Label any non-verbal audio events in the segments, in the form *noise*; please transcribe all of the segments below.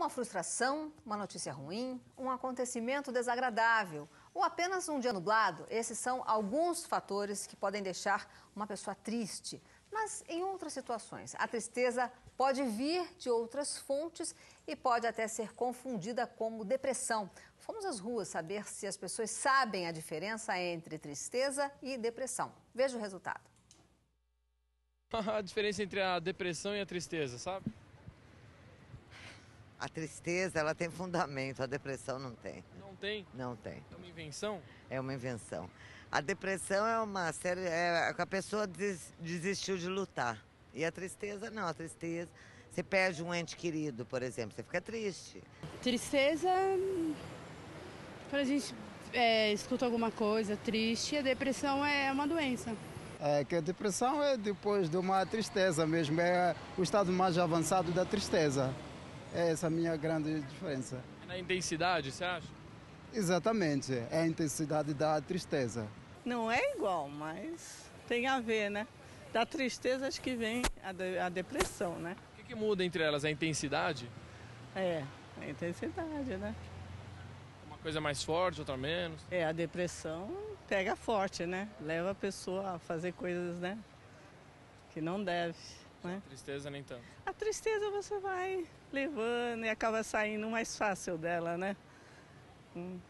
Uma frustração, uma notícia ruim, um acontecimento desagradável ou apenas um dia nublado, esses são alguns fatores que podem deixar uma pessoa triste. Mas em outras situações, a tristeza pode vir de outras fontes e pode até ser confundida como depressão. Fomos às ruas saber se as pessoas sabem a diferença entre tristeza e depressão. Veja o resultado. *laughs* a diferença entre a depressão e a tristeza, sabe? A tristeza, ela tem fundamento, a depressão não tem. Não tem? Não tem. É uma invenção? É uma invenção. A depressão é uma série. É, a pessoa des, desistiu de lutar. E a tristeza, não. A tristeza. Você perde um ente querido, por exemplo, você fica triste. Tristeza. Quando a gente é, escuta alguma coisa triste, a depressão é uma doença. É que a depressão é depois de uma tristeza mesmo, é o estado mais avançado da tristeza. É essa a minha grande diferença. É na intensidade, você acha? Exatamente, é a intensidade da tristeza. Não é igual, mas tem a ver, né? Da tristeza acho que vem a, de, a depressão, né? O que, que muda entre elas? A intensidade? É, a intensidade, né? Uma coisa mais forte, outra menos. É, a depressão pega forte, né? Leva a pessoa a fazer coisas, né? Que não deve. Né? Tristeza nem tanto tristeza você vai levando e acaba saindo mais fácil dela, né?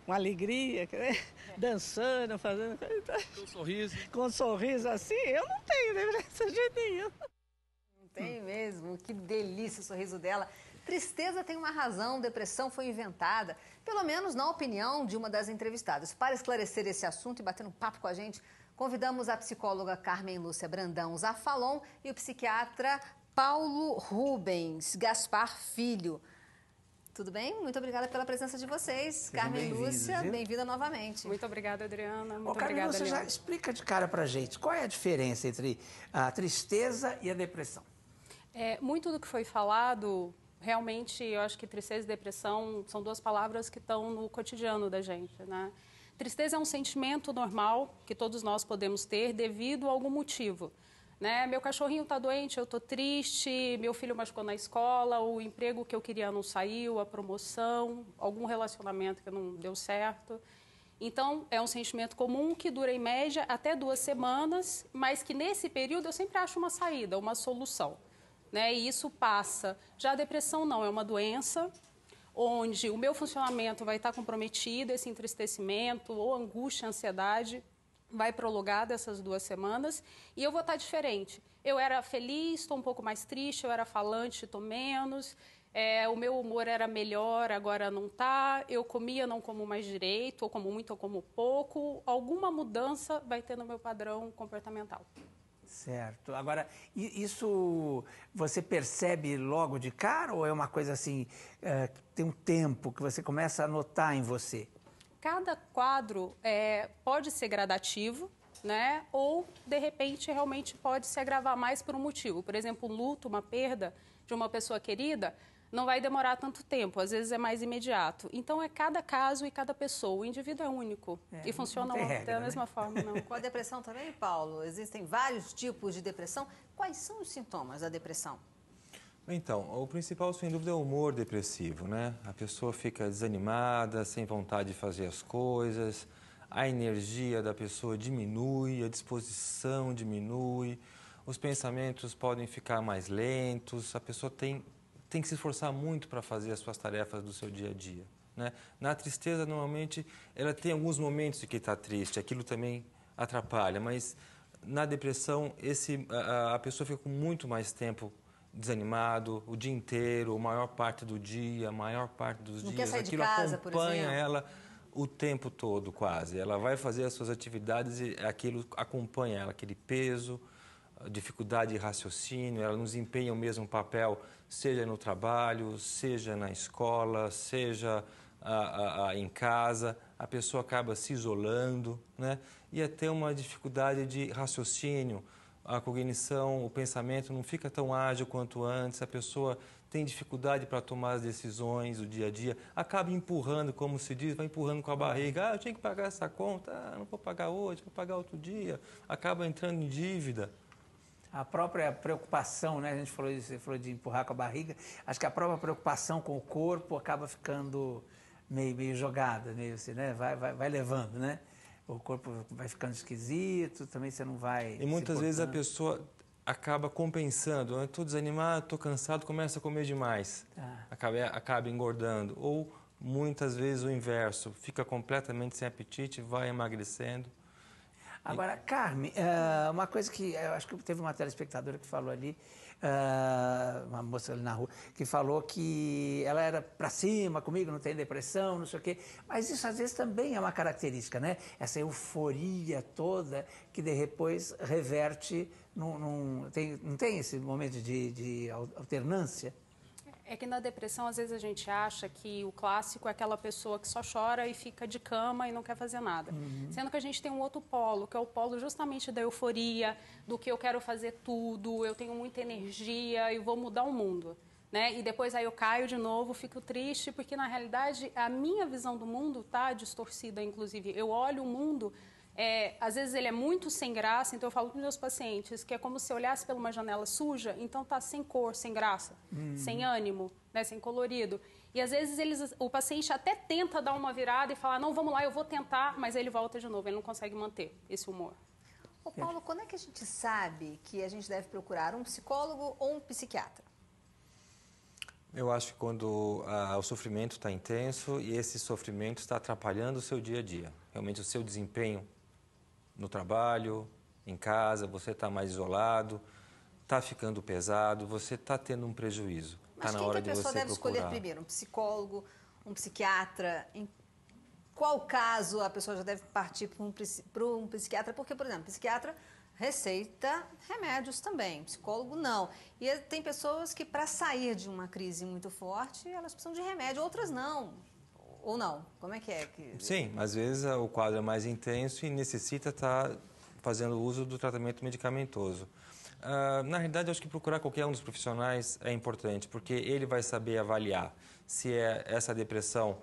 Uma alegria, né? dançando, fazendo então, Com um sorriso. Com um sorriso assim, eu não tenho, né? Esse *laughs* nenhum. Não tem mesmo, que delícia o sorriso dela. Tristeza tem uma razão, depressão foi inventada, pelo menos na opinião de uma das entrevistadas. Para esclarecer esse assunto e bater um papo com a gente, convidamos a psicóloga Carmen Lúcia Brandão Zafalon e o psiquiatra Paulo Rubens Gaspar Filho. Tudo bem? Muito obrigada pela presença de vocês. Sejam Carmen Lúcia, bem-vinda novamente. Muito obrigada, Adriana. Muito Ô, Carmen, obrigada, você já explica de cara a gente qual é a diferença entre a tristeza e a depressão. É, muito do que foi falado, realmente, eu acho que tristeza e depressão são duas palavras que estão no cotidiano da gente, né? Tristeza é um sentimento normal que todos nós podemos ter devido a algum motivo né? Meu cachorrinho está doente, eu estou triste, meu filho machucou na escola, o emprego que eu queria não saiu, a promoção, algum relacionamento que não deu certo. Então, é um sentimento comum que dura em média até duas semanas, mas que nesse período eu sempre acho uma saída, uma solução. Né? E isso passa. Já a depressão não, é uma doença onde o meu funcionamento vai estar comprometido, esse entristecimento ou angústia, ansiedade vai prolongar dessas duas semanas e eu vou estar diferente. Eu era feliz, estou um pouco mais triste, eu era falante, estou menos. É, o meu humor era melhor, agora não tá. Eu comia, não como mais direito, ou como muito, ou como pouco. Alguma mudança vai ter no meu padrão comportamental. Certo. Agora, isso você percebe logo de cara ou é uma coisa assim, é, tem um tempo que você começa a notar em você? cada quadro é, pode ser gradativo, né? Ou, de repente, realmente pode se agravar mais por um motivo. Por exemplo, um luto, uma perda de uma pessoa querida, não vai demorar tanto tempo, às vezes é mais imediato. Então é cada caso e cada pessoa, o indivíduo é único é, e funciona da regra, né? mesma forma. Não. Com a depressão também, Paulo, existem vários tipos de depressão. Quais são os sintomas da depressão? Então, o principal, sem dúvida, é o humor depressivo, né? A pessoa fica desanimada, sem vontade de fazer as coisas, a energia da pessoa diminui, a disposição diminui, os pensamentos podem ficar mais lentos, a pessoa tem, tem que se esforçar muito para fazer as suas tarefas do seu dia a dia. Né? Na tristeza, normalmente, ela tem alguns momentos em que está triste, aquilo também atrapalha, mas na depressão, esse, a, a pessoa fica com muito mais tempo desanimado o dia inteiro, a maior parte do dia, a maior parte dos Não dias. Quer sair Aquilo de casa, acompanha por ela o tempo todo, quase. Ela vai fazer as suas atividades e aquilo acompanha ela, aquele peso, dificuldade de raciocínio, ela nos empenha o mesmo papel, seja no trabalho, seja na escola, seja a, a, a, em casa, a pessoa acaba se isolando, né? E até uma dificuldade de raciocínio, a cognição, o pensamento não fica tão ágil quanto antes, a pessoa tem dificuldade para tomar as decisões o dia a dia, acaba empurrando, como se diz, vai empurrando com a barriga, ah, eu tinha que pagar essa conta, ah, não vou pagar hoje, vou pagar outro dia, acaba entrando em dívida. A própria preocupação, né? A gente falou, você falou de empurrar com a barriga. Acho que a própria preocupação com o corpo acaba ficando meio, meio jogada, meio assim, né? Vai, vai, vai levando, né? o corpo vai ficando esquisito, também você não vai. E muitas vezes a pessoa acaba compensando. Eu ah, estou desanimado, estou cansado, começa a comer demais. Ah. Acaba, é, acaba engordando. Ou muitas vezes o inverso, fica completamente sem apetite, vai emagrecendo. Agora, Carmen, eh, uma coisa que eu acho que teve uma telespectadora que falou ali, eh, uma moça ali na rua, que falou que ela era para cima comigo, não tem depressão, não sei o quê. Mas isso às vezes também é uma característica, né? Essa euforia toda que depois reverte num. num tem, não tem esse momento de, de alternância? É que na depressão, às vezes, a gente acha que o clássico é aquela pessoa que só chora e fica de cama e não quer fazer nada. Uhum. Sendo que a gente tem um outro polo, que é o polo justamente da euforia, do que eu quero fazer tudo, eu tenho muita energia e vou mudar o mundo. Né? E depois aí eu caio de novo, fico triste, porque na realidade a minha visão do mundo está distorcida, inclusive. Eu olho o mundo é, às vezes ele é muito sem graça, então eu falo para meus pacientes que é como se olhasse pela uma janela suja, então tá sem cor, sem graça, hum. sem ânimo, né, sem colorido. E às vezes eles, o paciente até tenta dar uma virada e falar, não, vamos lá, eu vou tentar, mas ele volta de novo, ele não consegue manter esse humor. Ô Paulo, quando é que a gente sabe que a gente deve procurar um psicólogo ou um psiquiatra? Eu acho que quando ah, o sofrimento está intenso e esse sofrimento está atrapalhando o seu dia a dia. Realmente o seu desempenho no trabalho, em casa, você está mais isolado, está ficando pesado, você está tendo um prejuízo. Tá Mas tá na hora que a pessoa de deve procurar. escolher primeiro? Um psicólogo, um psiquiatra? Em qual caso a pessoa já deve partir para um, para um psiquiatra? Porque, por exemplo, psiquiatra receita remédios também, psicólogo não. E tem pessoas que, para sair de uma crise muito forte, elas precisam de remédio, outras não. Ou não? Como é que é? Que... Sim, às vezes ah, o quadro é mais intenso e necessita estar tá fazendo uso do tratamento medicamentoso. Uh, na realidade, acho que procurar qualquer um dos profissionais é importante, porque ele vai saber avaliar se é essa depressão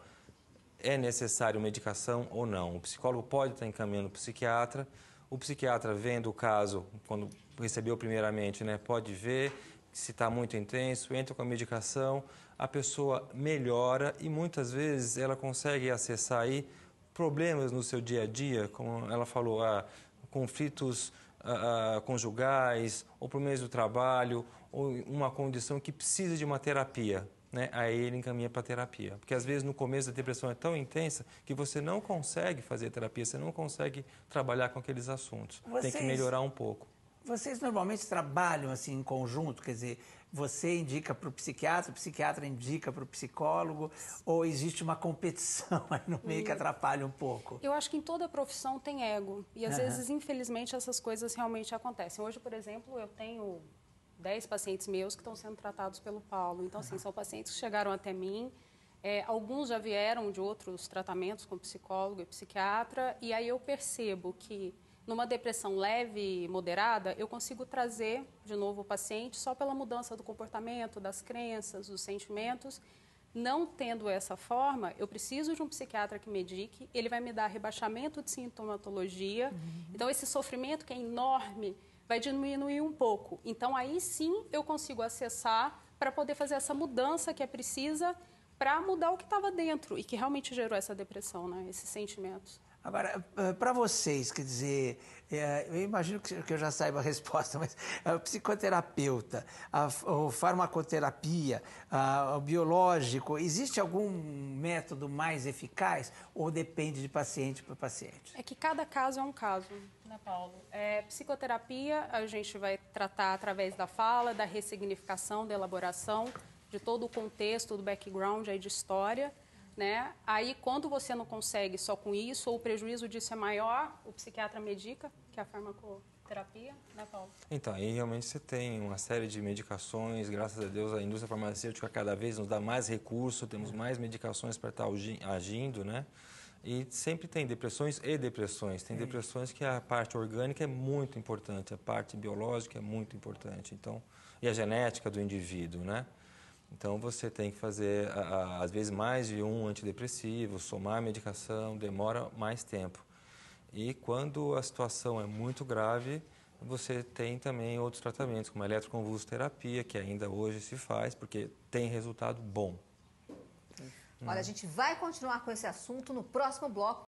é necessário medicação ou não. O psicólogo pode estar tá encaminhando o psiquiatra, o psiquiatra vendo o caso, quando recebeu primeiramente, né, pode ver, se está muito intenso, entra com a medicação, a pessoa melhora e muitas vezes ela consegue acessar aí problemas no seu dia a dia, como ela falou, ah, conflitos ah, ah conjugais, ou problemas do trabalho, ou uma condição que precisa de uma terapia. Né? Aí ele encaminha para terapia. Porque às vezes no começo a depressão é tão intensa que você não consegue fazer terapia, você não consegue trabalhar com aqueles assuntos. Vocês... Tem que melhorar um pouco. Vocês normalmente trabalham assim em conjunto, quer dizer, você indica para o psiquiatra, o psiquiatra indica para o psicólogo, ou existe uma competição *laughs* aí no meio que hum. atrapalha um pouco? Eu acho que em toda profissão tem ego, e às uhum. vezes, infelizmente, essas coisas realmente acontecem. Hoje, por exemplo, eu tenho 10 pacientes meus que estão sendo tratados pelo Paulo, então, uhum. são pacientes que chegaram até mim, é, alguns já vieram de outros tratamentos com psicólogo e psiquiatra, e aí eu percebo que numa depressão leve, e moderada, eu consigo trazer de novo o paciente só pela mudança do comportamento, das crenças, dos sentimentos. Não tendo essa forma, eu preciso de um psiquiatra que medique, ele vai me dar rebaixamento de sintomatologia. Uhum. Então, esse sofrimento que é enorme vai diminuir um pouco. Então, aí sim eu consigo acessar para poder fazer essa mudança que é precisa para mudar o que estava dentro e que realmente gerou essa depressão, né? esses sentimentos. Agora, eh, para vocês, quer dizer, eh, eu imagino que eu já saiba a resposta, *laughs* mas o psicoterapeuta, a, farmacoterapia, o biológico, existe algum método mais eficaz ou depende de paciente para paciente? É que cada caso é um caso, né, Paulo? É, psicoterapia a gente vai tratar através da fala, da ressignificação, da elaboração, de todo o contexto, do background aí de história né? Aí, quando você não consegue só com isso, ou o prejuízo disso é maior, o psiquiatra medica, que é a farmacoterapia, né, Paulo? Então, aí realmente você tem uma série de medicações, graças a Deus a indústria farmacêutica cada vez nos dá mais recurso, temos é. mais medicações para estar tá agindo, né? E sempre tem depressões e depressões. Tem é. depressões que a parte orgânica é muito importante, a parte biológica é muito importante. Então, e a genética do indivíduo, né? Então você tem que fazer, às vezes, mais de um antidepressivo, somar a medicação, demora mais tempo. E quando a situação é muito grave, você tem também outros tratamentos, como a eletroconvulsoterapia, que ainda hoje se faz, porque tem resultado bom. Olha, hum. a gente vai continuar com esse assunto no próximo bloco.